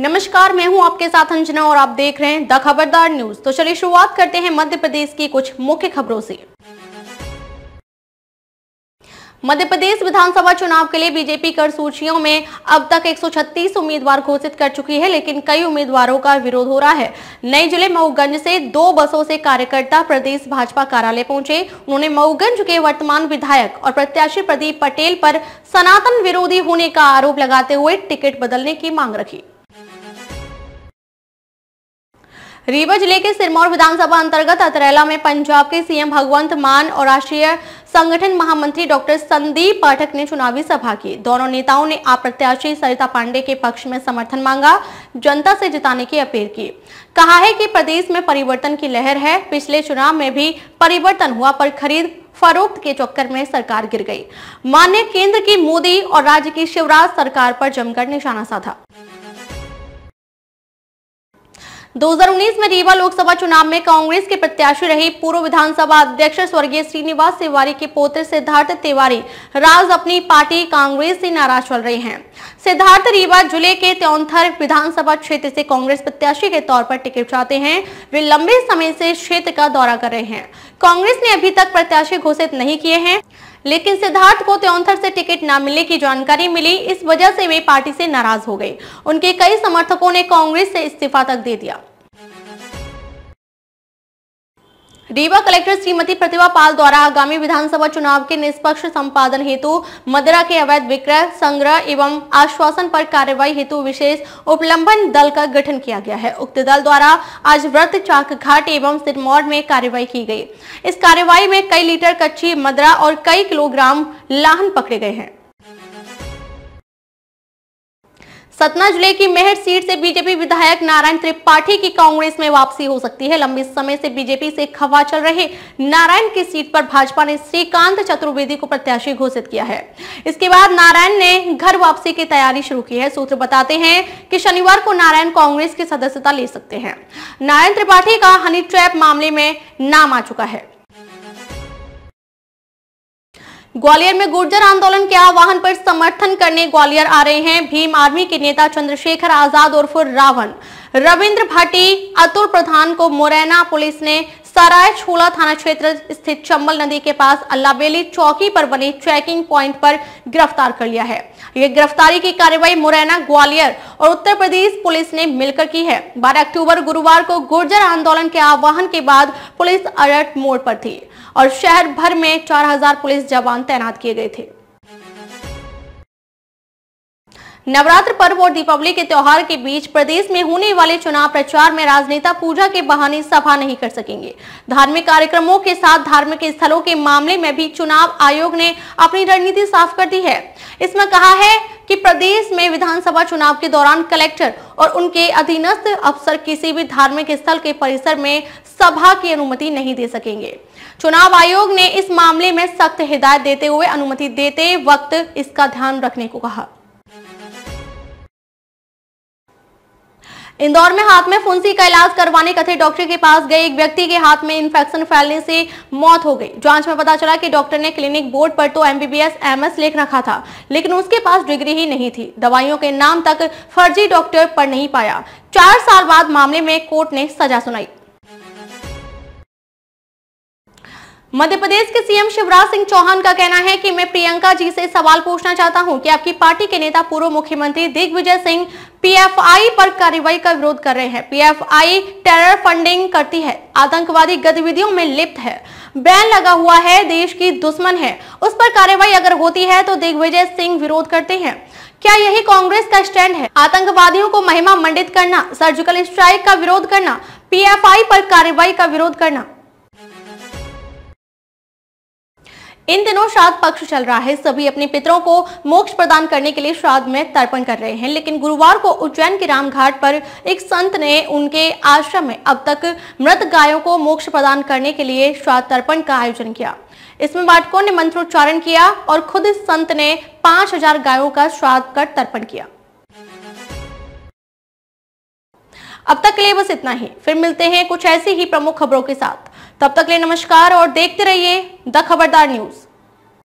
नमस्कार मैं हूं आपके साथ अंजना और आप देख रहे हैं द खबरदार न्यूज तो चलिए शुरुआत करते हैं मध्य प्रदेश की कुछ मुख्य खबरों से मध्य प्रदेश विधानसभा चुनाव के लिए बीजेपी कर सूचियों में अब तक 136 उम्मीदवार घोषित कर चुकी है लेकिन कई उम्मीदवारों का विरोध हो रहा है नई जिले मऊगंज से दो बसों से कार्यकर्ता प्रदेश भाजपा कार्यालय पहुंचे उन्होंने मऊगंज के वर्तमान विधायक और प्रत्याशी प्रदीप पटेल पर सनातन विरोधी होने का आरोप लगाते हुए टिकट बदलने की मांग रखी रीवा जिले के सिरमौर विधानसभा अंतर्गत अतरेला में पंजाब के सीएम भगवंत मान और राष्ट्रीय संगठन महामंत्री डॉक्टर संदीप पाठक ने चुनावी सभा की दोनों नेताओं ने आप प्रत्याशी सरिता पांडे के पक्ष में समर्थन मांगा जनता से जिताने की अपील की कहा है कि प्रदेश में परिवर्तन की लहर है पिछले चुनाव में भी परिवर्तन हुआ पर खरीद फरोख्त के चक्कर में सरकार गिर गई मान्य केंद्र की मोदी और राज्य की शिवराज सरकार पर जमकर निशाना साधा 2019 में रीवा लोकसभा चुनाव में कांग्रेस के प्रत्याशी रहे पूर्व विधानसभा अध्यक्ष स्वर्गीय श्रीनिवास तिवारी के पोत्र सिद्धार्थ तिवारी राज अपनी पार्टी कांग्रेस से नाराज चल रहे हैं सिद्धार्थ रीवा जिले के त्योंथर विधानसभा क्षेत्र से कांग्रेस प्रत्याशी के तौर पर टिकट चाहते हैं वे लंबे समय से क्षेत्र का दौरा कर रहे हैं कांग्रेस ने अभी तक प्रत्याशी घोषित नहीं किए हैं लेकिन सिद्धार्थ को त्योंथर से टिकट न मिलने की जानकारी मिली इस वजह से वे पार्टी से नाराज हो गए उनके कई समर्थकों ने कांग्रेस से इस्तीफा तक दे दिया रीवा कलेक्टर श्रीमती प्रतिभा पाल द्वारा आगामी विधानसभा चुनाव के निष्पक्ष संपादन हेतु मदरा के अवैध विक्रय संग्रह एवं आश्वासन पर कार्रवाई हेतु विशेष उपलम्बन दल का गठन किया गया है उक्त दल द्वारा आज व्रत चाक घाट एवं सिरमौर में कार्यवाही की गई इस कार्यवाही में कई लीटर कच्ची मदरा और कई किलोग्राम लाहन पकड़े गए हैं सतना जिले की मेहर सीट से बीजेपी विधायक नारायण त्रिपाठी की कांग्रेस में वापसी हो सकती है लंबे समय से बीजेपी से खवा चल रहे नारायण की सीट पर भाजपा ने श्रीकांत चतुर्वेदी को प्रत्याशी घोषित किया है इसके बाद नारायण ने घर वापसी की तैयारी शुरू की है सूत्र बताते हैं कि शनिवार को नारायण कांग्रेस की सदस्यता ले सकते हैं नारायण त्रिपाठी का हनी ट्रैप मामले में नाम आ चुका है ग्वालियर में गुर्जर आंदोलन के आह्वान पर समर्थन करने ग्वालियर आ रहे हैं भीम आर्मी के नेता चंद्रशेखर आजाद उर्फ रावण रविंद्र भाटी अतुल प्रधान को मुरैना पुलिस ने सराय छोला थाना क्षेत्र स्थित चंबल नदी के पास अल्लाबेली चौकी पर बने चेकिंग पॉइंट पर गिरफ्तार कर लिया है ये गिरफ्तारी की कार्रवाई मुरैना ग्वालियर और उत्तर प्रदेश पुलिस ने मिलकर की है 12 अक्टूबर गुरुवार को गुर्जर आंदोलन के आह्वान के बाद पुलिस अलर्ट मोड पर थी और शहर भर में 4000 पुलिस जवान तैनात किए गए थे नवरात्र पर्व और दीपावली के त्योहार के बीच प्रदेश में होने वाले चुनाव प्रचार में राजनेता पूजा के बहाने सभा नहीं कर सकेंगे धार्मिक कार्यक्रमों के साथ धार्मिक स्थलों के मामले में भी चुनाव आयोग ने अपनी रणनीति साफ कर दी है इसमें कहा है कि प्रदेश में विधानसभा चुनाव के दौरान कलेक्टर और उनके अधीनस्थ अफसर किसी भी धार्मिक स्थल के परिसर में सभा की अनुमति नहीं दे सकेंगे चुनाव आयोग ने इस मामले में सख्त हिदायत देते हुए अनुमति देते वक्त इसका ध्यान रखने को कहा इंदौर में हाथ में फुंसी का इलाज करवाने कथित डॉक्टर के पास गए एक व्यक्ति के हाथ में इन्फेक्शन फैलने से मौत हो गई जांच में पता चला कि डॉक्टर ने क्लिनिक बोर्ड पर तो एमबीबीएस एमएस लिख रखा था लेकिन उसके पास डिग्री ही नहीं थी दवाइयों के नाम तक फर्जी डॉक्टर पढ़ नहीं पाया चार साल बाद मामले में कोर्ट ने सजा सुनाई मध्य प्रदेश के सीएम शिवराज सिंह चौहान का कहना है कि मैं प्रियंका जी से सवाल पूछना चाहता हूं कि आपकी पार्टी के नेता पूर्व मुख्यमंत्री दिग्विजय सिंह पीएफआई पर कार्रवाई का विरोध कर रहे हैं पीएफआई टेरर फंडिंग करती है आतंकवादी गतिविधियों में लिप्त है बैन लगा हुआ है देश की दुश्मन है उस पर कार्रवाई अगर होती है तो दिग्विजय सिंह विरोध करते हैं क्या यही कांग्रेस का स्टैंड है आतंकवादियों को महिमा मंडित करना सर्जिकल स्ट्राइक का विरोध करना पीएफआई पर कार्रवाई का विरोध करना इन दिनों श्राद्ध पक्ष चल रहा है सभी अपने पितरों को मोक्ष प्रदान करने के लिए श्राद्ध में तर्पण कर रहे हैं लेकिन गुरुवार को उज्जैन के रामघाट पर एक संत ने उनके आश्रम में अब तक मृत गायों को मोक्ष प्रदान करने के लिए श्राद्ध तर्पण का आयोजन किया इसमें बाटकों ने मंत्रोच्चारण किया और खुद इस संत ने पांच हजार गायों का श्राद्ध कर तर्पण किया अब तक के लिए बस इतना ही फिर मिलते हैं कुछ ऐसी ही प्रमुख खबरों के साथ तब तक ले नमस्कार और देखते रहिए द खबरदार न्यूज़